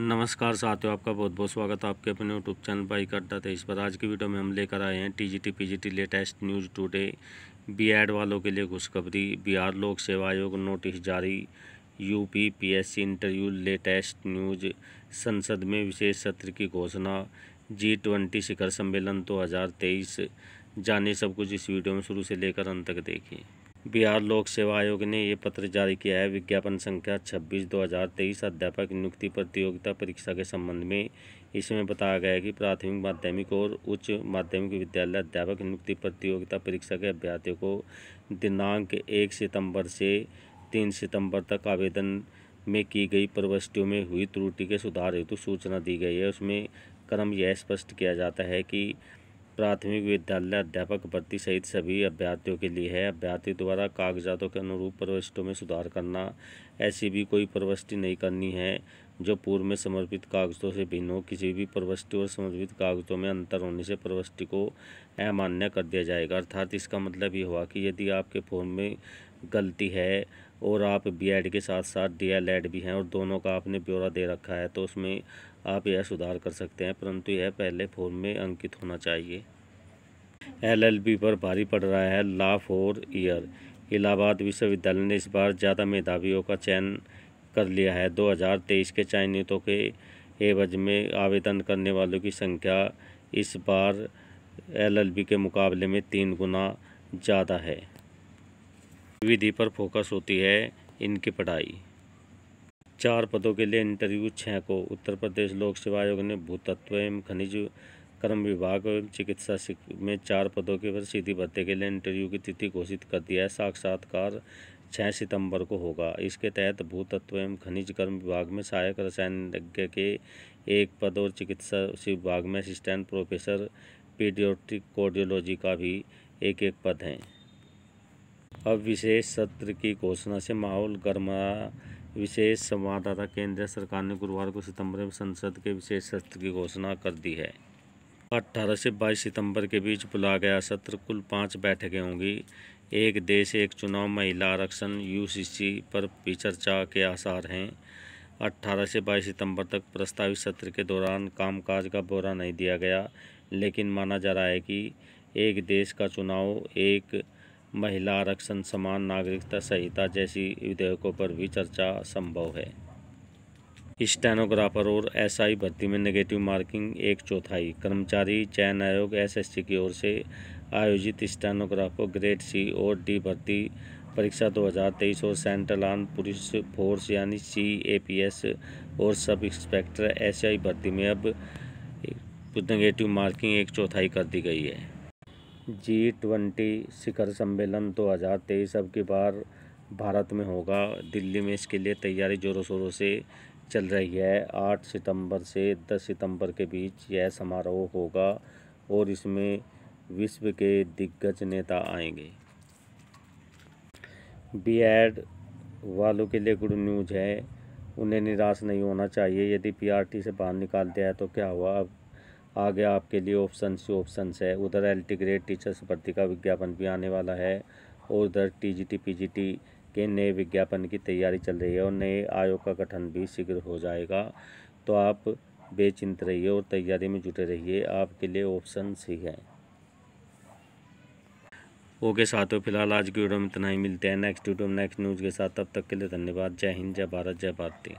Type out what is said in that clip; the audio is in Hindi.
नमस्कार साथियों आपका बहुत बहुत स्वागत है आपके अपने यूट्यूब चैनल करता अड्डा तेईस पर आज की वीडियो में हम लेकर आए हैं TGT PGT latest news today B Ed वालों के लिए खुशखबरी बिहार लोक सेवा आयोग नोटिस जारी UP PSC interview latest news संसद में विशेष सत्र की घोषणा जी ट्वेंटी शिखर सम्मेलन दो तो जाने सब कुछ इस वीडियो में शुरू से लेकर अंत तक देखिए बिहार लोक सेवा आयोग ने ये पत्र जारी किया है विज्ञापन संख्या 26 2023 अध्यापक नियुक्ति प्रतियोगिता परीक्षा के संबंध में इसमें बताया गया है कि प्राथमिक माध्यमिक और उच्च माध्यमिक विद्यालय अध्यापक नियुक्ति प्रतियोगिता परीक्षा के अभ्यर्थियों को दिनांक एक सितंबर से तीन सितंबर तक आवेदन में की गई प्रविष्टियों में हुई त्रुटि के सुधार हेतु सूचना दी गई है उसमें क्रम यह स्पष्ट किया जाता है कि प्राथमिक विद्यालय अध्यापक भर्ती सहित सभी अभ्यर्थियों के लिए है अभ्यर्थी द्वारा कागजातों के अनुरूप प्रविष्टों में सुधार करना ऐसी भी कोई प्रविष्टि नहीं करनी है जो पूर्व में समर्पित कागजों से भिन्न हो किसी भी प्रविष्टि और समर्पित कागजों में अंतर होने से प्रविष्टि को अमान्य कर दिया जाएगा अर्थात इसका मतलब ये हुआ कि यदि आपके फॉर्म में गलती है और आप बीएड के साथ साथ डीएलएड भी हैं और दोनों का आपने ब्यौरा दे रखा है तो उसमें आप यह सुधार कर सकते हैं परंतु यह पहले फॉर्म में अंकित होना चाहिए एलएलबी पर भारी पड़ रहा है ला फॉर ईयर इलाहाबाद विश्वविद्यालय ने इस बार ज़्यादा मेधावियों का चयन कर लिया है तेईस के चयनितों के एवज में आवेदन करने वालों की संख्या इस बार एलएलबी के मुकाबले में तीन गुना ज़्यादा है विधि पर फोकस होती है इनकी पढ़ाई चार पदों के लिए इंटरव्यू छः को उत्तर प्रदेश लोक सेवा आयोग ने भूतत्व एवं खनिज कर्म विभाग एवं चिकित्सा में चार पदों के पर सीधी भत्ते के लिए इंटरव्यू की तिथि घोषित कर दिया है साक्षात्कार छः सितंबर को होगा इसके तहत भूतत्व एवं खनिज कर्म विभाग में सहायक रसायनज्ञ के एक पद और चिकित्सा विभाग में असिस्टेंट प्रोफेसर पीडियोट्रिक कोडियोलॉजी का भी एक एक पद हैं अब विशेष सत्र की घोषणा से माहौल गर्मा विशेष संवाददाता केंद्र सरकार ने गुरुवार को सितंबर में संसद के विशेष सत्र की घोषणा कर दी है 18 से 22 सितंबर के बीच बुला गया सत्र कुल पाँच बैठकें होंगी एक देश एक चुनाव महिला आरक्षण यूसीसी पर भी चर्चा के आसार हैं 18 से 22 सितंबर तक प्रस्तावित सत्र के दौरान कामकाज का ब्यौरा नहीं दिया गया लेकिन माना जा रहा है कि एक देश का चुनाव एक महिला आरक्षण समान नागरिकता संहिता जैसी विधेयकों पर भी चर्चा संभव है स्टेनोग्राफर और एसआई भर्ती में नेगेटिव मार्किंग एक चौथाई कर्मचारी चयन आयोग एसएससी की ओर से आयोजित स्टेनोग्राफर ग्रेड सी और डी भर्ती परीक्षा 2023 और सेंट्रल आर्म पुलिस फोर्स यानी सी ए पी एस और सब इंस्पेक्टर एस आई भर्ती में अब नेगेटिव मार्किंग एक चौथाई कर दी गई है जी ट्वेंटी शिखर सम्मेलन 2023 अब की बार भारत में होगा दिल्ली में इसके लिए तैयारी ज़ोरों शोरों से चल रही है आठ सितंबर से दस सितंबर के बीच यह समारोह होगा और इसमें विश्व के दिग्गज नेता आएंगे बी एड वालों के लिए गुड न्यूज़ है उन्हें निराश नहीं होना चाहिए यदि पीआरटी से बाहर निकाल दिया है तो क्या हुआ अब आगे आपके लिए ऑप्शन से ऑप्शन है उधर एल टी ग्रेड टीचर्स भर्ती का विज्ञापन भी आने वाला है और उधर T G T P G T के नए विज्ञापन की तैयारी चल रही है और नए आयोग का गठन भी शीघ्र हो जाएगा तो आप बेचिंत रहिए और तैयारी में जुटे रहिए आपके लिए ऑप्शन सी है ओके साथियों फिलहाल आज की वीडियो में इतना ही मिलते हैं नेक्स्ट वीडियो में नेक्स्ट न्यूज़ के साथ तब तक के लिए धन्यवाद जय हिंद जय भारत जय भारती